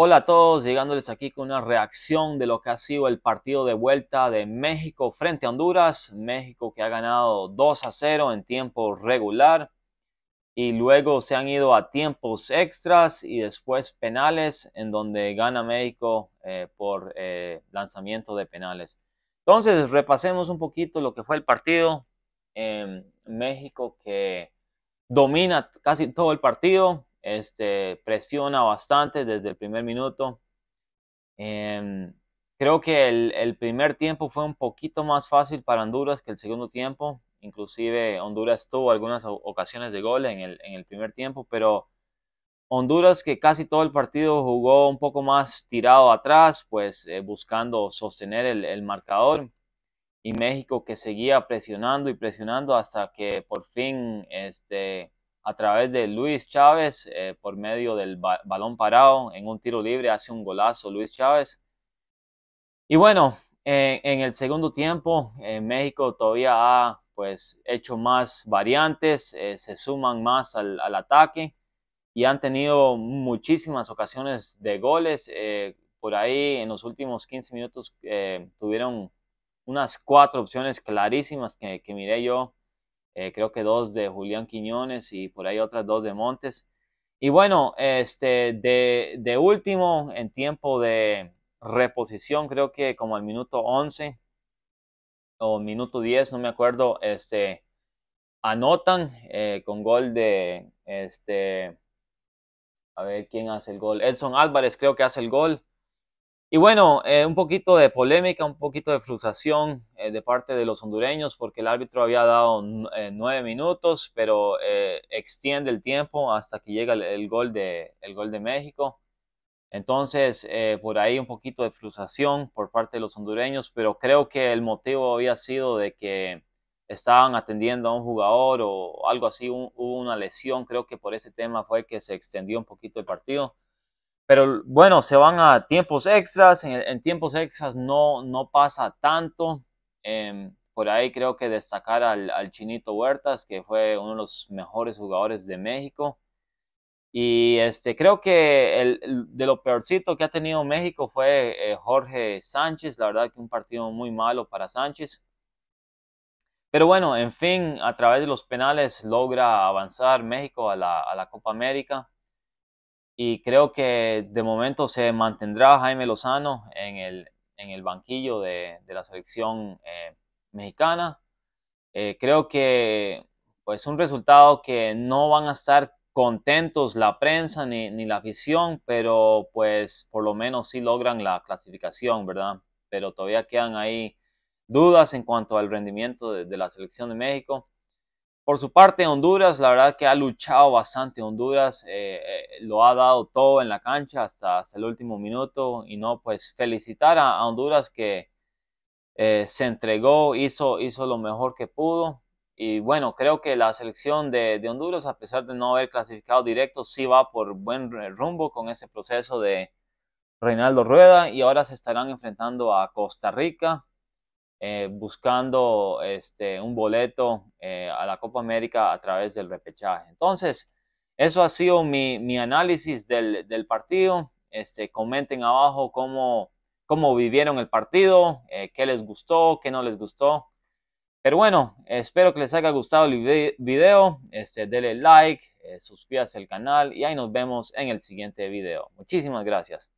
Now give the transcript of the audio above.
Hola a todos, llegándoles aquí con una reacción de lo que ha sido el partido de vuelta de México frente a Honduras. México que ha ganado 2 a 0 en tiempo regular y luego se han ido a tiempos extras y después penales en donde gana México eh, por eh, lanzamiento de penales. Entonces repasemos un poquito lo que fue el partido. en em, México que domina casi todo el partido, este, presiona bastante desde el primer minuto. Em, creo que el, primer tiempo fue un poquito más fácil para Honduras que el segundo tiempo. Inclusive Honduras tuvo algunas ocasiones de gol en el, primer tiempo, pero Honduras que casi todo el partido jugó un poco más tirado atrás, pues eh, buscando sostener el marcador y México que seguía presionando y presionando hasta que por fin este, a través de Luis Chávez eh, por medio del balón parado en un tiro libre, hace un golazo Luis Chávez. Y bueno, en el segundo tiempo eh, México todavía ha pues hecho más variantes, eh, se suman más al, ataque y han tenido muchísimas ocasiones de goles. por ahí en los últimos 15 minutos tuvieron unas cuatro opciones clarísimas que miré yo eh, creo que dos de Julián Quiñones y por ahí otras dos de Montes. Y bueno, este, de, de último, en tiempo de reposición, creo que como al minuto 11 o minuto 10, no me acuerdo, este, anotan eh, con gol de, este, a ver quién hace el gol, Edson Álvarez creo que hace el gol. Y bueno, eh, un poquito de polémica, un poquito de frustración eh, de parte de los hondureños porque el árbitro había dado eh, nueve minutos, pero extiende el tiempo hasta que llega el, gol, de, México. Entonces, por ahí un poquito de frustración por parte de los hondureños, pero creo que el motivo había sido de que estaban atendiendo a un jugador o algo así, hubo una lesión, creo que por ese tema fue que se extendió un poquito el partido pero bueno, se van a tiempos extras. En, tiempos extras no, no pasa tanto. Em, por ahí creo que destacar al, al, Chinito Huertas, que fue uno de los mejores jugadores de México. Y este, creo que el, de lo peorcito que ha tenido México fue eh, Jorge Sánchez. La verdad que un partido muy malo para Sánchez. Pero bueno, en fin, a través de los penales logra avanzar México a la, a la Copa América y creo que de momento se mantendrá Jaime Lozano en el, en el banquillo de, de la selección eh, mexicana. Eh, creo que pues un resultado que no van a estar contentos la prensa ni, ni, la afición, pero pues por lo menos sí logran la clasificación, ¿verdad? Pero todavía quedan ahí dudas en cuanto al rendimiento de la selección de México. Por su parte, Honduras, la verdad que ha luchado bastante. Honduras eh, eh, lo ha dado todo en la cancha hasta, hasta, el último minuto. Y no, pues felicitar a, Honduras que eh, se entregó, hizo, hizo lo mejor que pudo. Y bueno, creo que la selección de, de, Honduras, a pesar de no haber clasificado directo, sí va por buen rumbo con este proceso de Reinaldo Rueda. Y ahora se estarán enfrentando a Costa Rica eh, buscando este, un boleto eh, a la Copa América a través del repechaje. Entonces, eso ha sido mi, análisis del, partido. Este, comenten abajo cómo, cómo vivieron el partido, eh, qué les gustó, qué no les gustó. Pero bueno, espero que les haya gustado el video. Este, denle like, suscríbase al canal y ahí nos vemos en el siguiente video. Muchísimas gracias.